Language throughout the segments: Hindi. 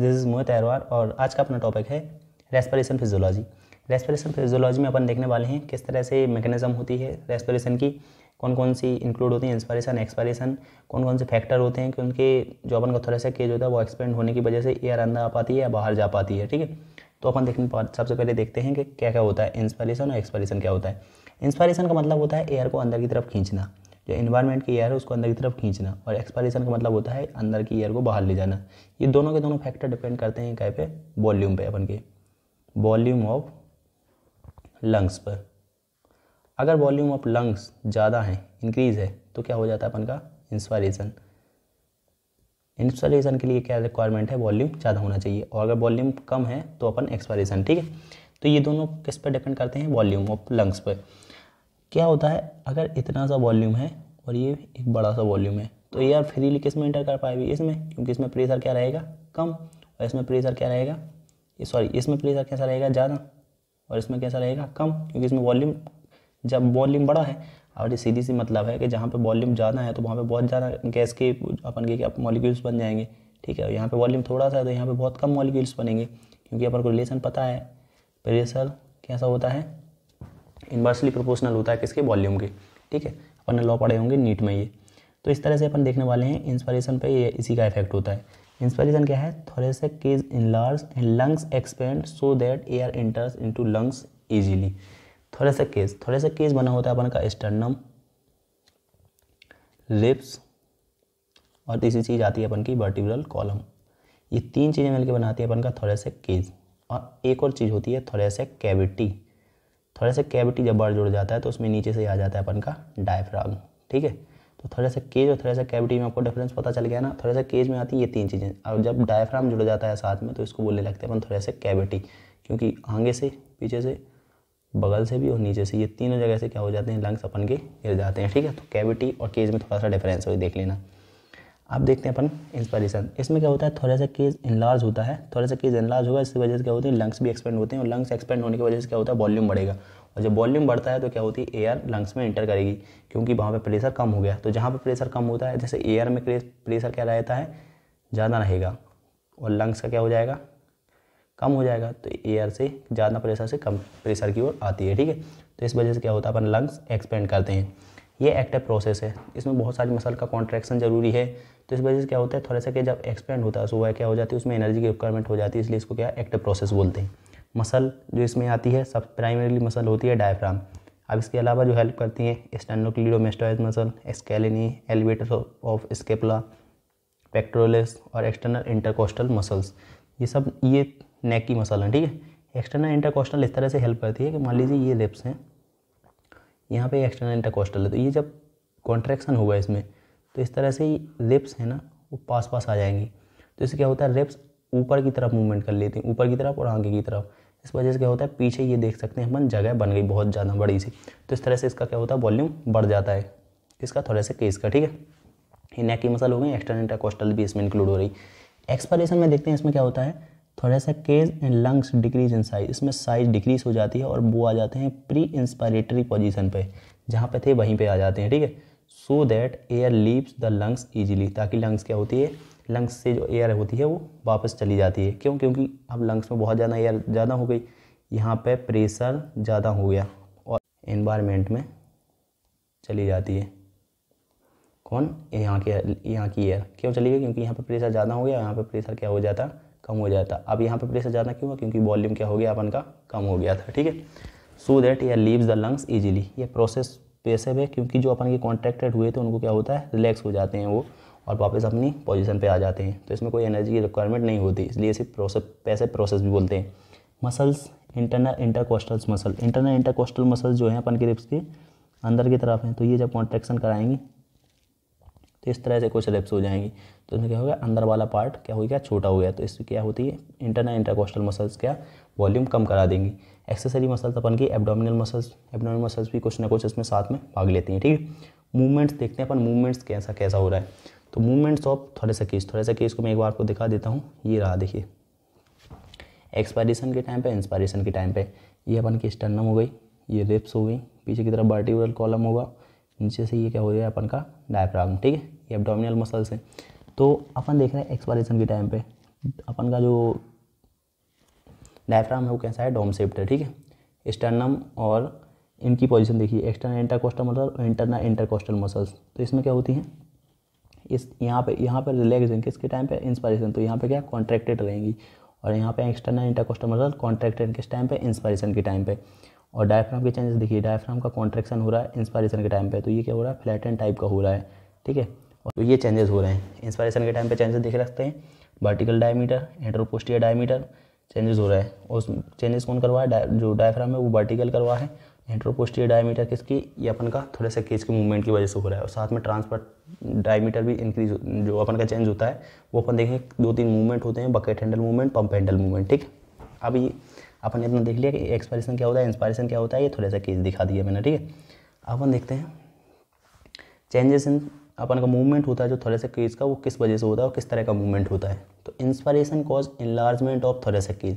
दिस इज मोहित अहरवार और आज का अपना टॉपिक है रेस्परेशन फिजियोलॉजी रेस्परेशन फिजियोलॉजी में अपन देखने वाले हैं किस तरह से मैकेनिज्म होती है रेस्परेशन की कौन कौन सी इंक्लूड होती है इंस्पायरेशन एक्सपायरेशन कौन कौन से फैक्टर होते हैं कि उनके जो अपन का थोड़ा सा केज होता है वो एक्सपेंड होने की वजह से एयर अंदर आ पाती है या बाहर जा पाती है ठीक है तो अपन देखने सबसे पहले देखते हैं कि क्या क्या होता है इंस्पायरेशन और एक्सपायरेशन क्या होता है इंस्पायरेशन का मतलब होता है एयर को अंदर की तरफ खींचना जो इन्वायरमेंट की एयर है उसको अंदर की तरफ खींचना और एक्सपायरेशन का मतलब होता है अंदर की एयर को बाहर ले जाना ये दोनों के दोनों फैक्टर डिपेंड करते हैं कहे पे वॉल्यूम पे अपन के वॉल्यूम ऑफ लंग्स पर अगर वॉल्यूम ऑफ लंग्स ज़्यादा है इंक्रीज़ है तो क्या हो जाता है अपन का इंस्पायरेशन इंस्पायरेशन के लिए क्या रिक्वायरमेंट है वॉल्यूम ज़्यादा होना चाहिए और अगर वॉल्यूम कम है तो अपन एक्सपायरेशन ठीक है तो ये दोनों किस पर डिपेंड करते हैं वॉल्यूम ऑफ लंग्स पर क्या होता है अगर इतना सा वॉल्यूम है और ये एक बड़ा सा वॉल्यूम है तो एयर फ्रीली किस में इंटर कर पाएगी इसमें क्योंकि इसमें प्रेशर क्या रहेगा कम और इसमें प्रेशर क्या रहेगा सॉरी इसमें प्रेशर कैसा रहेगा ज़्यादा और इसमें कैसा रहेगा कम क्योंकि इसमें वॉल्यूम जब वॉल्यूम बड़ा है और ये सीधी सी मतलब है कि जहाँ पे वॉल्यूम ज़्यादा है तो वहाँ पे बहुत ज़्यादा गैस के अपन के मॉलिक्यूल्स बन जाएंगे ठीक है यहाँ पे वॉल्यूम थोड़ा सा है तो यहाँ पे बहुत कम मॉलिक्यूल्स बनेंगे क्योंकि अपन को रिलेशन पता है प्रेशर कैसा होता है इन्वर्सली प्रोपोर्शनल होता है किसके वॉल्यूम के ठीक है छप्पन लॉ पढ़े होंगे नीट में ये तो इस तरह से अपन देखने वाले हैं इंस्पायरेशन पे ये इसी का इफेक्ट होता है इंस्पायरेशन क्या है thoracic is enlarge and lungs expand so that air enters into lungs easily thoracic cage thoracic cage बना होता है अपन का स्टर्नम लिप्स और तीसरी चीज़ आती है अपन की वर्टिब्रल कॉलम ये तीन चीज़ें मिलकर बनाती है अपन का थोरेसिक केस और एक और चीज़ होती है थोरेसिक कैविटी थोड़ा सा कैविटी जब बार जुड़ जाता है तो उसमें नीचे से आ जाता है अपन का डायफ्राम ठीक है तो थोड़ा सा केज और थोड़ा सा कैविटी में आपको डिफरेंस पता चल गया ना थोड़ा सा केज में आती है ये तीन चीज़ें और जब डायफ्राम जुड़ जाता है साथ में तो इसको बोलने लगते हैं अपन थोड़ा सा कैविटी क्योंकि आगे से पीछे से बगल से भी और नीचे से ये तीनों जगह से क्या हो जाते हैं लंग्स अपन के गिर जाते हैं ठीक है तो कैविटी और केज में थोड़ा सा डिफरेंस हो देख लेना आप देखते हैं अपन इंस्पायरेशन इसमें क्या होता है थोड़ा सा केस इनलार्ज होता है थोड़ा सा केस इनलार्ज होगा इसकी वजह से क्या होती है लंग्स भी एक्सपेंड होते हैं और लंग्स एक्सपेंड होने की वजह से क्या होता है वॉल्यूम बढ़ेगा और जब वॉल्यूम बढ़ता है तो क्या होती है एयर लंग्स में इंटर करेगी क्योंकि वहाँ पर प्रेशर कम हो गया तो जहाँ पर प्रेशर कम होता है जैसे एयर में प्रेशर क्या रहता है ज़्यादा रहेगा और लंग्स का क्या हो जाएगा कम हो जाएगा तो एयर से ज़्यादा प्रेशर से कम प्रेशर की ओर आती है ठीक है तो इस वजह से क्या होता है अपन लंग्स एक्सपेंड करते हैं ये एक्टिव प्रोसेस है इसमें बहुत सारी मसल का कॉन्ट्रैक्शन जरूरी है तो इस वजह से क्या होता है थोड़ा सा कि जब एक्सपेंड होता है सुबह क्या हो जाती है उसमें एनर्जी की रिक्वायरमेंट हो जाती है इसलिए इसको क्या एक्टिव प्रोसेस बोलते हैं मसल जो इसमें आती है सब प्राइमरीली मसल होती है डायफ्राम अब इसके अलावा जो हेल्प करती हैं sternocleidomastoids muscle scaleni elevator of scapula pectoralis और एक्सटर्नल इंटरकोस्टल मसल्स ये सब ये नेक की मसल हैं ठीक है एक्सटर्नल इंटरकोस्टल इस तरह से हेल्प करती है कि मान लीजिए ये रिप्स हैं यहाँ पे एक्सटर्नल इंटरकोस्टल है तो ये जब कॉन्ट्रैक्शन होगा इसमें तो इस तरह से ही रिप्स है ना वो पास पास आ जाएंगी तो इससे क्या होता है रिप्स ऊपर की तरफ मूवमेंट कर लेती हैं ऊपर की तरफ और आगे की तरफ इस वजह से क्या होता है पीछे ये देख सकते हैं अपन जगह बन गई बहुत ज़्यादा बड़ी सी तो इस तरह से इसका क्या होता है वॉल्यूम बढ़ जाता है इसका थोड़े से केस का ठीक है ये नेक की मसल हो गई एक्सटर्नल इंटरकोस्टल भी इसमें इंक्लूड हो रही एक्सपायरेशन में देखते हैं इसमें क्या होता है थोड़ा सा cage and lungs decrease in size इसमें साइज डिक्रीज हो जाती है और वो आ जाते हैं प्री इंस्पायरेटरी पोजिशन पर जहाँ पे थे वहीं पे आ जाते हैं ठीक है so that air leaves the lungs easily ताकि लंग्स क्या होती है लंग्स से जो एयर होती है वो वापस चली जाती है क्यों क्योंकि अब लंग्स में बहुत ज़्यादा एयर ज़्यादा हो गई यहाँ पे प्रेशर ज़्यादा हो गया और इन्वायरमेंट में चली जाती है कौन यहाँ के यहाँ की एयर क्यों चली गई क्योंकि यहाँ पे प्रेशर ज़्यादा हो गया यहाँ पे प्रेशर क्या हो जाता है कम हो जाता अब यहाँ पे प्रेशर ज़्यादा क्यों हुआ क्योंकि वॉल्यूम क्या हो गया अपन का कम हो गया था ठीक है so that air leaves the lungs easily ये प्रोसेस पेसेव है क्योंकि जो अपन के कॉन्ट्रैक्टेड हुए थे उनको क्या होता है रिलैक्स हो जाते हैं वो और वापस अपनी पोजीशन पे आ जाते हैं तो इसमें कोई एनर्जी की रिक्वायरमेंट नहीं होती इसलिए इसे प्रोसेस पैसे प्रोसेस भी बोलते हैं muscles internal intercostals muscle internal intercostal muscles जो हैं अपन के रिप्स के अंदर की तरफ हैं तो ये जब कॉन्ट्रैक्शन कराएंगे तो इस तरह से कुछ रिप्स हो जाएंगी तो इसमें क्या होगा अंदर वाला पार्ट क्या हो गया छोटा हो गया तो इससे क्या होती है इंटरनल इंटरकोस्टल मसल्स क्या वॉल्यूम कम करा देंगी एक्सेसरी मसल्स अपन की एबडोमिनल मसल्स एबडोमिनल मसल्स भी कुछ ना कुछ इसमें साथ में भाग लेती हैं ठीक है मूवमेंट्स देखते हैं अपन मूवमेंट्स कैसा कैसा हो रहा है तो मूवमेंट्स ऑफ थोड़े सा केस थोड़े सा केस को मैं एक बार आपको दिखा देता हूँ ये रहा देखिए एक्सपायरेशन के टाइम पे इंस्पायरेशन के टाइम पे ये अपन की स्टर्नम हो गई ये रिप्स हो गई पीछे की तरफ बार्टिकुलर कॉलम होगा नीचे से ये क्या हो गया अपन का डायफ्राम ठीक है ये एबडोमिनल मसल्स हैं तो अपन देख रहे हैं एक्सपायरेशन के टाइम पे अपन का जो डायफ्राम है वो कैसा है डोम सेप्ट है ठीक है एक्सटर्नम और इनकी पोजीशन देखिए एक्सटर्नल इंटरकोस्टल मसल और इंटरनल इंटरकोस्टल मसल्स तो इसमें क्या होती हैं इस यहाँ पे यहाँ पे हैं किसके टाइम पे इंस्पायरेशन तो यहाँ पे क्या कॉन्ट्रैक्टेड रहेंगी और यहाँ पे एक्सटर्नल इंटरकोस्टल मसल कॉन्ट्रैक्टेड किस टाइम पे इंस्पायरेशन के टाइम पे और डायफ्राम के चेंजेस देखिए डायफ्राम का कॉन्ट्रेक्शन हो रहा है इंस्पायरेशन के टाइम पे तो ये क्या हो रहा है फ्लैटन टाइप का हो रहा है ठीक है और तो ये चेंजेस हो रहे हैं इंस्पायरेशन के टाइम पे चेंजेस देख सकते हैं vertical diameter anteroposterior diameter changes हो रहा है और चेंजेस कौन करवा है जो डायफ्राम है वो वर्टिकल करवा है एंट्रोपोस्टियर डायमीटर किसकी ये अपन का थोड़े से केज के मूवमेंट की वजह से हो रहा है और साथ में ट्रांसफर डायमीटर भी इंक्रीज जो अपन का चेंज होता है वो अपन देखें दो तीन मूवमेंट होते हैं bucket handle movement pump handle movement ठीक अब ये अपन इतना देख लिया कि एक्सपायरेशन क्या होता है इंस्पायरेशन क्या होता है ये थोड़ा सा केस दिखा दिया मैंने ठीक है अपन देखते हैं चेंजेस इन अपन का मूवमेंट होता है जो थोड़े से केस का वो किस वजह से होता है और किस तरह का मूवमेंट होता है तो इंस्पायरेशन कॉज इन्लार्जमेंट ऑफ थोड़े से केस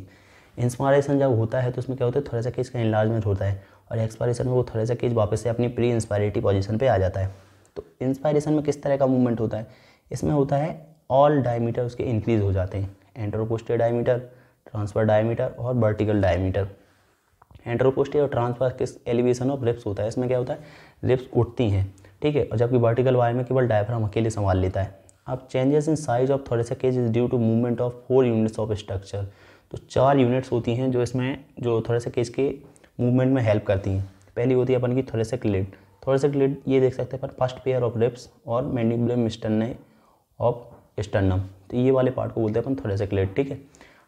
इंस्पायरेशन जब होता है तो उसमें क्या होता है थोड़े से केस का इन्लार्जमेंट होता है और एक्सपायरेशन में वो थोड़े से केस वापस से अपनी प्री इंस्पायरेटिव पोजिशन पर आ जाता है तो इंस्पायरेशन में किस तरह का मूवमेंट होता है इसमें होता है ऑल डायमीटर उसके इंक्रीज हो जाते हैं एंट्रोपोस्टर डायमीटर ट्रांसफर डायमीटर और वर्टिकल डायमीटर एंट्रोपोस्टी और ट्रांसफर किस एलिवेशन ऑफ रिप्स होता है इसमें क्या होता है रिप्स उठती हैं ठीक है और जबकि वर्टिकल वायर में केवल डायफ्राम अकेले संभाल लेता है अब changes in size of thoracic cage is due to movement of four units of structure तो चार यूनिट्स होती हैं जो इसमें जो से केज के मूवमेंट में हेल्प करती हैं पहली होती है अपन की थोरेसिक लिड से लिड ये देख सकते हैं पर फर्स्ट पेयर ऑफ रिप्स और मैंडिबुलम स्टर्न ऑफ स्टर्नम तो ये वाले पार्ट को बोलते हैं अपन से लिड ठीक है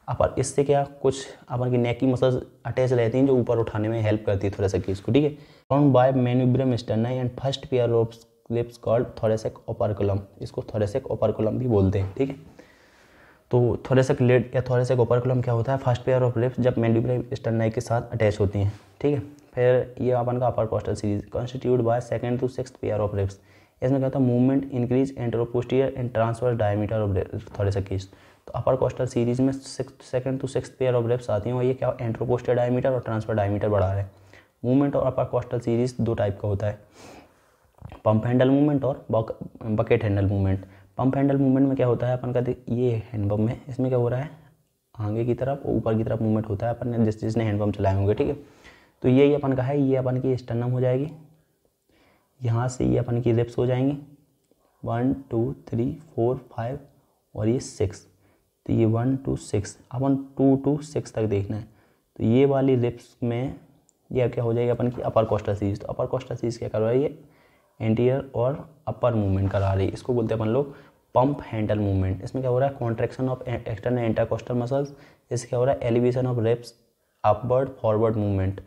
अपर इससे क्या कुछ अपन की नेक की मसल्स अटैच रहती हैं जो ऊपर उठाने में हेल्प करती है थोड़ा केस को ठीक है found by manubrium sterni and first pair of ribs called thoracic operculum इसको थोरेसिक ओपरकुलम भी बोलते हैं ठीक है तो थोरेसिक लेड या थोरेसिक ओपरकुलम क्या होता है फर्स्ट पेयर ऑफ लिप्स जब मेन्यूब्रम स्टर्नाई के साथ अटैच होती हैं ठीक है फिर ये अपन का upper costal series constituted by second to six pair of ribs इसमें क्या होता है movement increase anteroposterior and transverse diameter of cage तो अपर कोस्टल सीरीज में second to six pair of ribs आती हैं और ये क्या एंट्रोपोस्टर डायमीटर और ट्रांसफर डायमीटर बढ़ा रहे हैं मूवमेंट और अपर कोस्टल सीरीज दो टाइप का होता है पंप हैंडल मूवमेंट और bucket handle movement pump handle movement में क्या होता है अपन का ये हैंडपम्प में इसमें क्या हो रहा है आगे की तरफ ऊपर की तरफ मूवमेंट होता है अपन ने जिस जिसने हैंडपम्प चलाए होंगे ठीक है तो यही अपन का है ये अपन की स्टर्नम हो जाएगी यहाँ से ये अपन की रिप्स हो जाएंगी one two three four five और ये सिक्स तो ये वन टू सिक्स अपन टू टू सिक्स तक देखना है तो ये वाली लिप्स में यह क्या हो जाएगी अपन की अपर कोस्टा सीरीज तो अपर कोस्टा सीरीज क्या करवा रही है एंटीयर और अपर मूवमेंट करा रही है इसको बोलते हैं अपन लोग पंप हैंडल मूवमेंट इसमें क्या हो रहा है contraction of external intercostal muscles इससे क्या हो रहा है elevation of ribs upward forward movement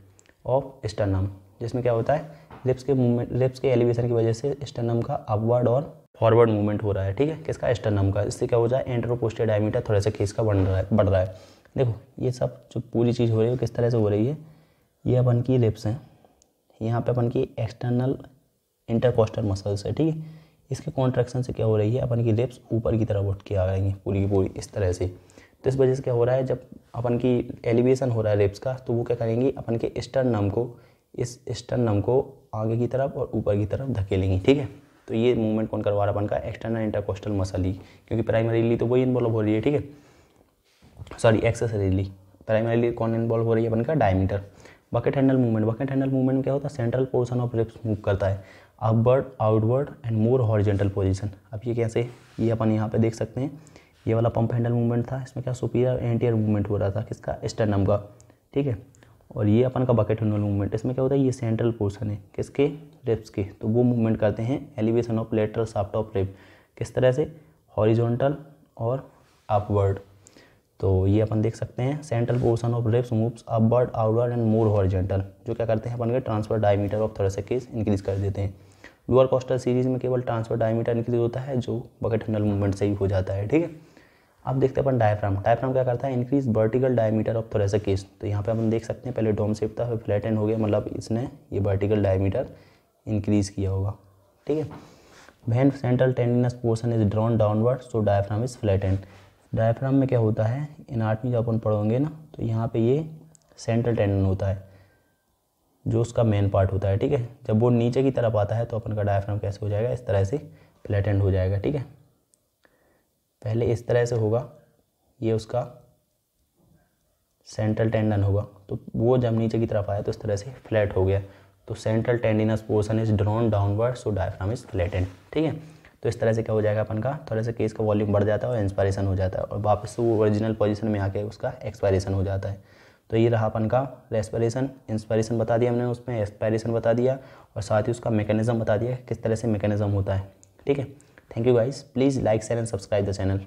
of sternum जिसमें क्या होता है लिप्स के मूवमेंट लिप्स के एलिवेशन की वजह से स्टर्नम का अपवर्ड और फॉरवर्ड मूवमेंट हो रहा है ठीक है किसका एस्टर्नम का इससे क्या हो जाए एंट्रोपोस्टर डायमीटर थोड़ा सा खींच का बढ़ रहा है बढ़ रहा है देखो ये सब जो पूरी चीज़ हो रही है किस तरह से हो रही है ये अपन की लिप्स हैं यहाँ पे अपन की एक्सटर्नल इंटरकोस्टर मसल्स है ठीक है इसके कॉन्ट्रैक्शन से क्या हो रही है अपन की लिप्स ऊपर की तरफ उठ के आ रही हैं पूरी की पूरी इस तरह से तो इस वजह से क्या हो रहा है जब अपन की एलिवेशन हो रहा है लिप्स का तो वो क्या करेंगी अपन के स्टर्नम को इस स्टर्नम को आगे की तरफ और ऊपर की तरफ धकेलेंगी ठीक है तो ये मूवमेंट कौन करवा रहा है अपन का एक्सटर्नल इंटरकोस्टल मसल ही क्योंकि प्राइमरीली तो वही इन्वॉल्व हो रही है ठीक है सॉरी एक्सेसरीली प्राइमरीली कौन इन्वॉल्व हो रही है अपन का diameter bucket handle movement bucket handle movement क्या होता है central portion of ribs move करता है upward outward and more horizontal position अब ये कैसे ये अपन यहाँ पे देख सकते हैं ये वाला पंप हैंडल मूवमेंट था इसमें क्या सुपीरियर एंटीयर मूवमेंट हो रहा था किसका स्टर्नम का ठीक है और ये अपन का बकेट हंडल मूवमेंट इसमें क्या होता है ये सेंट्रल पोर्सन है किसके रिप्स के तो वो मूवमेंट करते हैं elevation of lateral shaft of rib किस तरह से हॉरिजॉन्टल और अपवर्ड तो ये अपन देख सकते हैं central portion of ribs moves upward outward and more horizontal जो क्या करते हैं अपन के ट्रांसफर डायमीटर ऑफ थोड़ा सा केस इंक्रीज कर देते हैं लोअर कॉस्टल सीरीज में केवल ट्रांसफर डायमीटर इंक्रीज होता है जो बकेट हंडल मूवमेंट से ही हो जाता है ठीक है अब देखते हैं अपन डायफ्राम डायफ्राम क्या करता है increase vertical diameter of thoracic cage तो यहाँ पे अपन देख सकते हैं पहले डोम सेप था फिर फ्लैटन हो गया मतलब इसने ये वर्टिकल डायमीटर इंक्रीज किया होगा ठीक है when central tendinous portion is drawn downward so diaphragm is and diaphragm में क्या होता है इन आर्ट में जब अपन पढ़ोगे ना तो यहाँ पर ये सेंट्रल टेंडन होता है जो उसका मेन पार्ट होता है ठीक है जब वो नीचे की तरफ आता है तो अपन का डायफ्राम कैसे हो जाएगा इस तरह से एंड हो जाएगा ठीक है पहले इस तरह से होगा ये उसका सेंट्रल टेंडन होगा तो वो जब नीचे की तरफ आया तो इस तरह से फ्लैट हो गया तो central tendinous portion is drawn downward so diaphragm is flattened ठीक है तो इस तरह से क्या हो जाएगा अपन का थोड़ा सा केस का वॉल्यूम बढ़ जाता है और इंस्पायरेशन हो जाता है और वापस से वो ओरिजिनल पोजिशन में आके उसका एक्सपायरेशन हो जाता है तो ये रहा अपन का रेस्पायरेशन इंस्पायरेशन बता दिया हमने उसमें एक्सपायरेशन बता दिया और साथ ही उसका मेकेनिज्म बता दिया किस तरह से मेकेनिज्म होता है ठीक है Thank you guys. Please like, share and subscribe the channel.